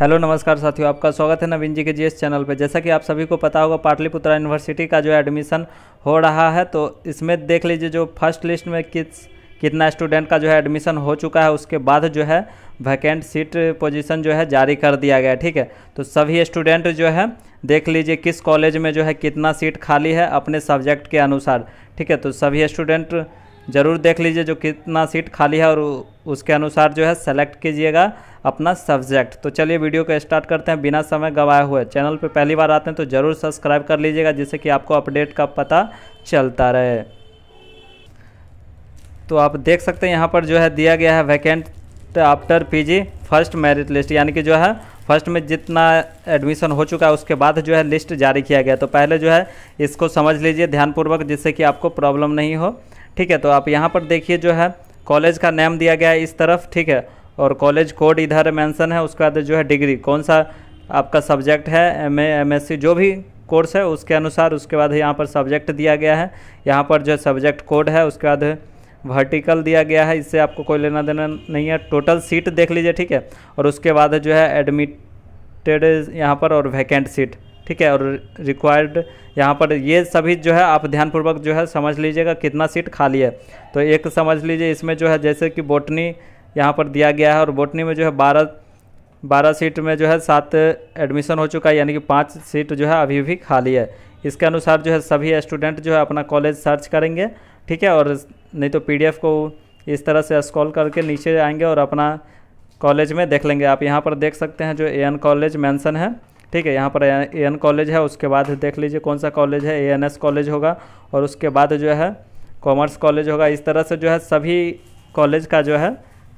hello नमस्कार साथियों आपका स्वागत है नवीन जी के जीएस चैनल पर जैसा कि आप सभी को पता होगा पाटलिपुत्र यूनिवर्सिटी का जो एडमिशन हो रहा है तो इसमें देख लीजिए जो फर्स्ट लिस्ट में किस कितना स्टूडेंट का जो है एडमिशन हो चुका है उसके बाद जो है वैकेंट सीट पोजीशन जो है जारी कर दिया गया ठीक है तो सभी स्टूडेंट जो है देख लीजिए किस कॉलेज में जो है कितना सीट खाली है अपने सब्जेक्ट के अनुसार ठीक है तो सभी स्टूडेंट ज़रूर देख लीजिए जो कितना सीट खाली है और उसके अनुसार जो है सेलेक्ट कीजिएगा अपना सब्जेक्ट तो चलिए वीडियो को स्टार्ट करते हैं बिना समय गवाए हुए चैनल पर पहली बार आते हैं तो ज़रूर सब्सक्राइब कर लीजिएगा जिससे कि आपको अपडेट का पता चलता रहे तो आप देख सकते हैं यहाँ पर जो है दिया गया है vacant after PG first merit list यानी कि जो है फर्स्ट में जितना एडमिशन हो चुका है उसके बाद जो है लिस्ट जारी किया गया तो पहले जो है इसको समझ लीजिए ध्यानपूर्वक जिससे कि आपको प्रॉब्लम नहीं हो ठीक है तो आप यहाँ पर देखिए जो है कॉलेज का नेम दिया गया है इस तरफ ठीक है और कॉलेज कोड इधर मेंशन है उसके बाद जो है डिग्री कौन सा आपका सब्जेक्ट है एम एमएससी जो भी कोर्स है उसके अनुसार उसके बाद यहाँ पर सब्जेक्ट दिया गया है यहाँ पर जो है सब्जेक्ट कोड है उसके बाद वर्टिकल दिया गया है इससे आपको कोई लेना देना नहीं है टोटल सीट देख लीजिए ठीक है और उसके बाद जो है एडमिटेड यहाँ पर और वैकेंट सीट ठीक है और रिक्वायर्ड यहाँ पर ये सभी जो है आप ध्यानपूर्वक जो है समझ लीजिएगा कितना सीट खाली है तो एक समझ लीजिए इसमें जो है जैसे कि बोटनी यहाँ पर दिया गया है और बोटनी में जो है बारह बारह सीट में जो है सात एडमिशन हो चुका है यानी कि पाँच सीट जो है अभी भी खाली है इसके अनुसार जो है सभी स्टूडेंट जो है अपना कॉलेज सर्च करेंगे ठीक है और नहीं तो पीडीएफ को इस तरह से स्क्रॉल करके नीचे आएंगे और अपना कॉलेज में देख लेंगे आप यहाँ पर देख सकते हैं जो ए एन कॉलेज मेंशन है ठीक है यहाँ पर ए एन कॉलेज है उसके बाद देख लीजिए कौन सा कॉलेज है ए एन एस कॉलेज होगा और उसके बाद जो है कॉमर्स कॉलेज होगा इस तरह से जो है सभी कॉलेज का जो है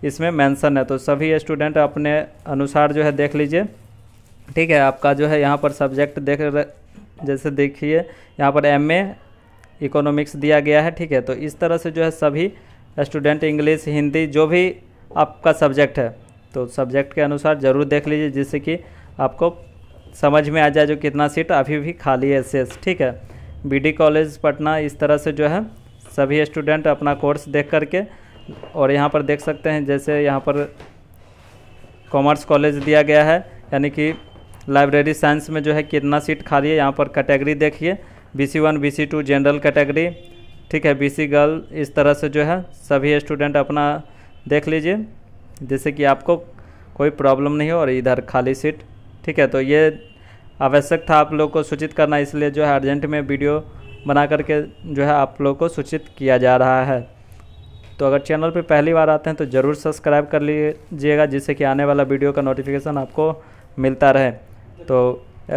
इसमें मेंशन है तो सभी स्टूडेंट अपने अनुसार जो है देख लीजिए ठीक है आपका जो है यहाँ पर सब्जेक्ट देख जैसे देखिए यहाँ पर एम ए इकोनॉमिक्स दिया गया है ठीक है तो इस तरह से जो है सभी स्टूडेंट इंग्लिश हिंदी जो भी आपका सब्जेक्ट है तो सब्जेक्ट के अनुसार ज़रूर देख लीजिए जिससे कि आपको समझ में आ जाए जो कितना सीट अभी भी खाली है शेष ठीक है बीडी कॉलेज पटना इस तरह से जो है सभी स्टूडेंट अपना कोर्स देख करके और यहाँ पर देख सकते हैं जैसे यहाँ पर कॉमर्स कॉलेज दिया गया है यानी कि लाइब्रेरी साइंस में जो है कितना सीट खाली है यहाँ पर कैटेगरी देखिए B C one B C two general category ठीक है बी सी गर्ल इस तरह से जो है सभी स्टूडेंट अपना देख लीजिए जैसे कि आपको कोई प्रॉब्लम नहीं हो और इधर खाली सीट ठीक है तो ये आवश्यक था आप लोग को सूचित करना इसलिए जो है अर्जेंट में वीडियो बना करके जो है आप लोग को सूचित किया जा रहा है तो अगर चैनल पर पहली बार आते हैं तो ज़रूर सब्सक्राइब कर लीजिएगा जिससे कि आने वाला वीडियो का नोटिफिकेशन आपको मिलता रहे तो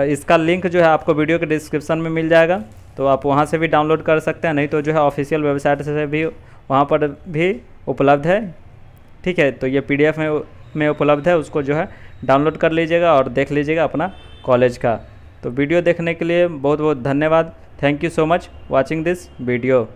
इसका लिंक जो है आपको वीडियो के डिस्क्रिप्शन में मिल जाएगा तो आप वहाँ से भी डाउनलोड कर सकते हैं नहीं तो जो है ऑफिशियल वेबसाइट से भी वहाँ पर भी उपलब्ध है ठीक है तो ये पीडीएफ में में उपलब्ध है उसको जो है डाउनलोड कर लीजिएगा और देख लीजिएगा अपना कॉलेज का तो वीडियो देखने के लिए बहुत बहुत धन्यवाद thank you so much watching this video